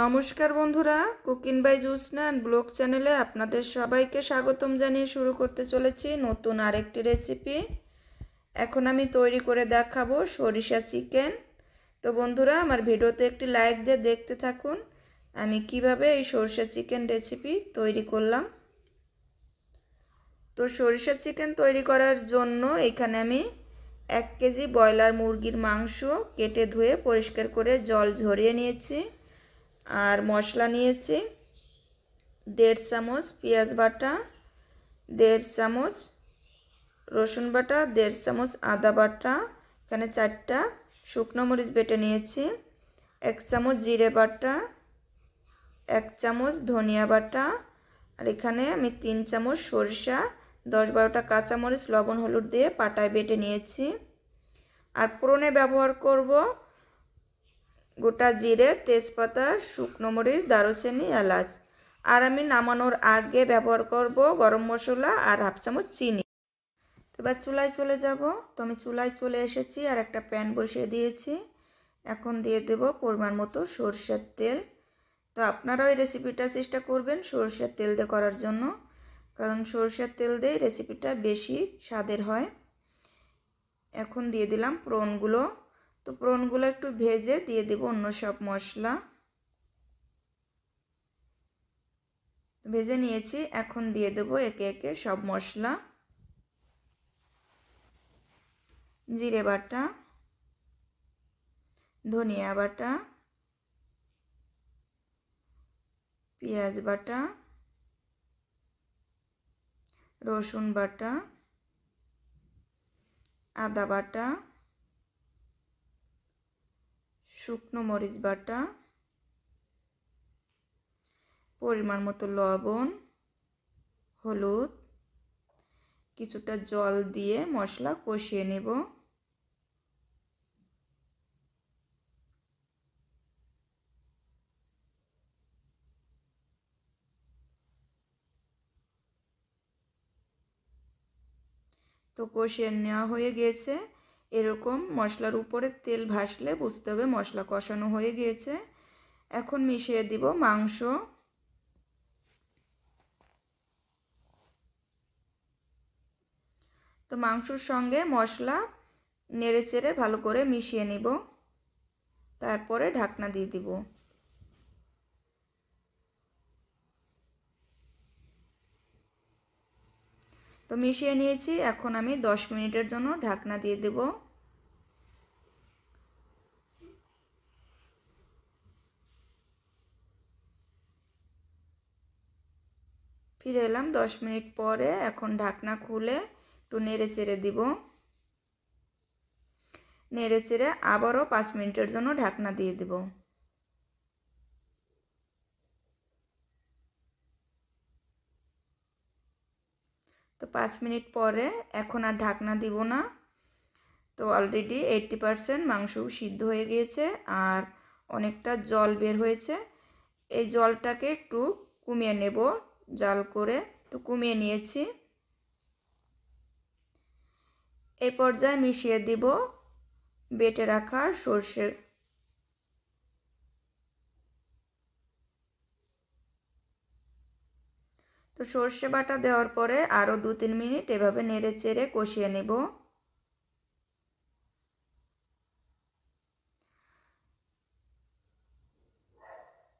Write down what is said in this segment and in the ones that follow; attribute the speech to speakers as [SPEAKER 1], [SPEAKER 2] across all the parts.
[SPEAKER 1] নমস্কার বন্ধুরা cooking by juice and blog চ্যানেলে আপনাদের সবাইকে স্বাগতম জানিয়ে শুরু করতে চলেছি নতুন আরেকটি রেসিপি এখন আমি তৈরি করে দেখাবো সরিষা চিকেন তো বন্ধুরা আমার ভিডিওতে একটি লাইক দিয়ে দেখতে থাকুন আমি কিভাবে এই সরিষা চিকেন রেসিপি তৈরি করলাম তো সরিষা চিকেন তৈরি করার জন্য এখানে আমি এক কেজি ব্রয়লার মুরগির মাংস কেটে ধুয়ে পরিষ্কার করে জল ঝরিয়ে নিয়েছি আর মশলা নিয়েছি দেড় চামচ পেঁয়াজ বাটা দেড় চামচ রসুন বাটা দেড় চামচ আদা বাটা এখানে চারটা শুকনো মরিচ বেটে নিয়েছি এক চামচ জিরে বাটা এক চামচ ধনিয়া বাটা আর এখানে আমি তিন চামচ সরিষা দশ বারোটা কাঁচামরিচ লবণ হলুদ দিয়ে পাটায় বেটে নিয়েছি আর ফোড়নে ব্যবহার করবো গোটা জিরে তেজপাতা শুকনো মরিচ দারুচিনি এলাচ আর আমি নামানোর আগে ব্যবহার করব গরম মশলা আর হাফ চামচ চিনি তো এবার চুলায় চলে যাব তো আমি চুলায় চলে এসেছি আর একটা প্যান বসিয়ে দিয়েছি এখন দিয়ে দেব পরিমাণ মতো সরষের তেল তো আপনারাও এই রেসিপিটা চেষ্টা করবেন সরষের তেল দিয়ে করার জন্য কারণ সরষের তেল দিয়ে রেসিপিটা বেশি স্বাদের হয় এখন দিয়ে দিলাম প্রনগুলো তো প্রনগুলো একটু ভেজে দিয়ে দেব অন্য সব মশলা ভেজে নিয়েছি এখন দিয়ে দেব একে একে সব মশলা জিরে বাটা ধনিয়া বাটা পেঁয়াজ বাটা রসুন বাটা আদা বাটা শুকনো মরিচ বাটা পরিমাণ মতো লবণ হলুদ কিছুটা জল দিয়ে মশলা কষিয়ে নেব তো কষিয়ে নেওয়া হয়ে গেছে এরকম মশলার উপরে তেল ভাসলে বুঝতে হবে মশলা কষানো হয়ে গিয়েছে এখন মিশিয়ে দিব মাংস তো মাংসর সঙ্গে মশলা নেড়ে চেড়ে ভালো করে মিশিয়ে নিব তারপরে ঢাকনা দিয়ে দিব তো মিশিয়ে নিয়েছি এখন আমি দশ মিনিটের জন্য ঢাকনা দিয়ে দেবো ফিরে এলাম দশ মিনিট পরে এখন ঢাকনা খুলে একটু নেড়ে চেড়ে দিব নেড়ে চেড়ে আবারও পাঁচ মিনিটের জন্য ঢাকনা দিয়ে দিব তো পাঁচ মিনিট পরে এখন আর ঢাকনা দিব না তো অলরেডি এইটটি পারসেন্ট মাংস সিদ্ধ হয়ে গিয়েছে আর অনেকটা জল বের হয়েছে এই জলটাকে একটু কমিয়ে নেব জাল করে তো কমিয়ে নিয়েছি এই পর্যায়ে মিশিয়ে দিব বেটে রাখা সর্ষে তো সর্ষে বাটা দেওয়ার পরে আরও দু তিন মিনিট এভাবে নেড়ে চেড়ে কষিয়ে নেব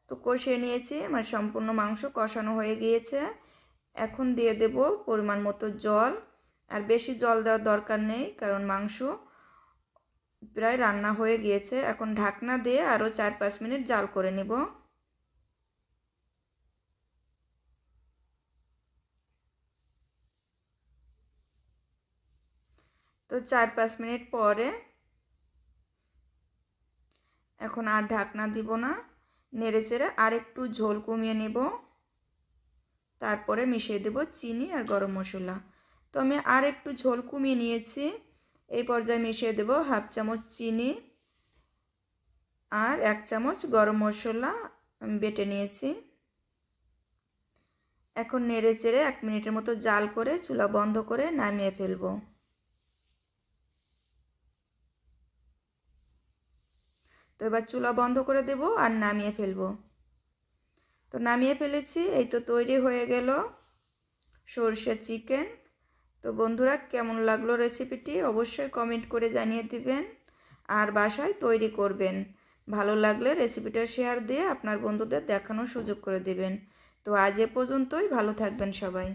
[SPEAKER 1] তো কষিয়ে নিয়েছি আমার মানে সম্পূর্ণ মাংস কষানো হয়ে গিয়েছে এখন দিয়ে দেব পরিমাণ মতো জল আর বেশি জল দেওয়ার দরকার নেই কারণ মাংস প্রায় রান্না হয়ে গিয়েছে এখন ঢাকনা দিয়ে আরও চার পাঁচ মিনিট জাল করে নিব তো চার পাঁচ মিনিট পরে এখন আর ঢাকনা দিব না নেড়েচেড়ে আর একটু ঝোল কমিয়ে নেব তারপরে মিশিয়ে দেব চিনি আর গরম মশলা তো আমি আর একটু ঝোল কমিয়ে নিয়েছি এই পর্যায়ে মিশিয়ে দেব হাফ চামচ চিনি আর এক চামচ গরম মশলা আমি বেটে নিয়েছি এখন নেড়ে চেড়ে এক মিনিটের মতো জাল করে চুলা বন্ধ করে নামিয়ে ফেলবো এবার চুলা বন্ধ করে দেব আর নামিয়ে ফেলব তো নামিয়ে ফেলেছি এই তো তৈরি হয়ে গেল সরষে চিকেন তো বন্ধুরা কেমন লাগলো রেসিপিটি অবশ্যই কমেন্ট করে জানিয়ে দিবেন আর বাসায় তৈরি করবেন ভালো লাগলে রেসিপিটা শেয়ার দিয়ে আপনার বন্ধুদের দেখানোর সুযোগ করে দেবেন তো আজ এ পর্যন্তই ভালো থাকবেন সবাই